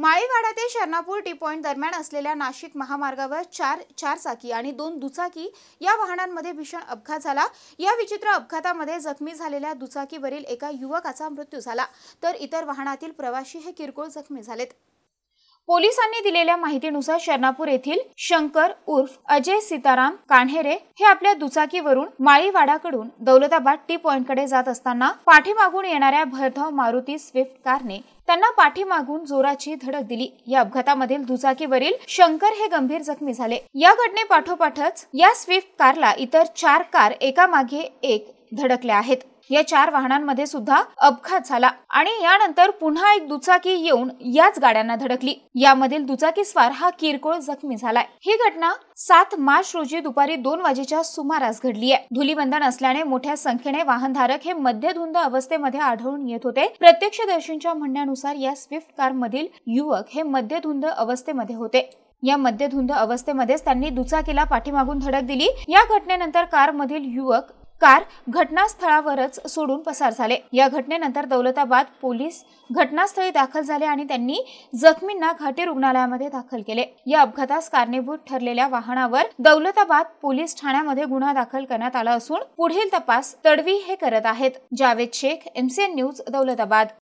माळीवाडा ते शरणापूर T point दरम्यान असलेल्या नाशिक महामार्गावर चार साकी आणि दोन दुचाकी या वाहनांमध्ये भीषण अपघात झाला या विचित्र अपघातामध्ये जखमी झालेल्या दुचाकीवरील एका युवकाचा मृत्यू झाला तर इतर वाहनातील प्रवाशी हे किरकोळ जखमी झालेत पोलिसांनी दिलेल्या माहितीनुसार शरणापूर येथील शंकर उर्फ अजय सीताराम कान्हेरे हे आपल्या दुचाकीवरून माळीवाडाकडून दौलताबाद टी पॉइंट कडे जात असताना पाठीमागून येणाऱ्या भरधाव मारुती स्विफ्ट कारने त्यांना पाठीमागून जोराची धडक दिली या अपघातामधील दुचाकीवरील शंकर हे गंभीर जखमी झाले या घटनेपाठोपाठच या स्विफ्ट कारला इतर चार कार एकामागे एक धडकल्या आहेत या चार वाहनांमध्ये सुद्धा अपघात झाला आणि यानंतर पुन्हा एक दुचाकी येऊन याच गाड्यांना धडकली यामधील दुचाकी स्वार हा किरकोळ जखमी झालाय ही घटना सात मार्च रोजी दुपारी दोन वाजेच्या सुमारास घडली आहे धुलीबंधन असल्याने मोठ्या संख्येने वाहनधारक हे मध्यधुंद अवस्थेमध्ये आढळून येत होते प्रत्यक्षदर्शींच्या म्हणण्यानुसार या स्विफ्ट कारमधील युवक हे मध्यधुंद अवस्थेमध्ये होते या मध्यधुंद अवस्थेमध्येच त्यांनी दुचाकीला पाठीमागून धडक दिली या घटनेनंतर कारमधील युवक कार घटनास्थळावरच सोडून पसार झाले या घटनेनंतर दौलताबाद पोलीस घटनास्थळी दाखल झाले आणि त्यांनी जखमींना घाटी रुग्णालयामध्ये दाखल केले या अपघातास कारणीभूत ठरलेल्या वाहनावर दौलताबाद पोलीस ठाण्यामध्ये गुन्हा दाखल करण्यात आला असून पुढील तपास तडवी हे करत आहेत जावेद शेख एमसीएन न्यूज दौलताबाद